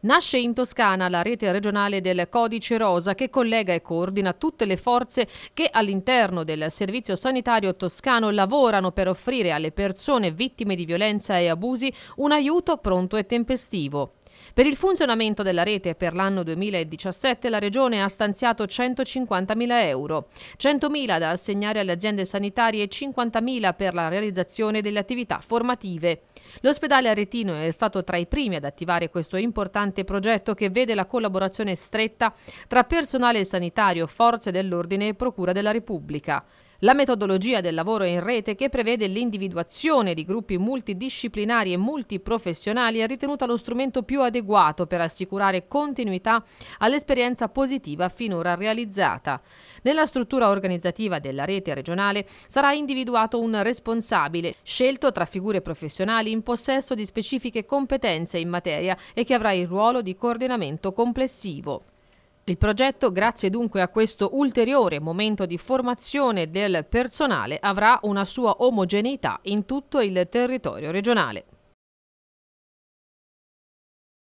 Nasce in Toscana la rete regionale del Codice Rosa che collega e coordina tutte le forze che all'interno del Servizio Sanitario Toscano lavorano per offrire alle persone vittime di violenza e abusi un aiuto pronto e tempestivo. Per il funzionamento della rete per l'anno 2017 la Regione ha stanziato 150.000 euro, 100.000 da assegnare alle aziende sanitarie e 50.000 per la realizzazione delle attività formative. L'ospedale aretino è stato tra i primi ad attivare questo importante progetto che vede la collaborazione stretta tra personale sanitario, forze dell'ordine e procura della Repubblica. La metodologia del lavoro in rete che prevede l'individuazione di gruppi multidisciplinari e multiprofessionali è ritenuta lo strumento più adeguato per assicurare continuità all'esperienza positiva finora realizzata. Nella struttura organizzativa della rete regionale sarà individuato un responsabile, scelto tra figure professionali in possesso di specifiche competenze in materia e che avrà il ruolo di coordinamento complessivo. Il progetto, grazie dunque a questo ulteriore momento di formazione del personale, avrà una sua omogeneità in tutto il territorio regionale.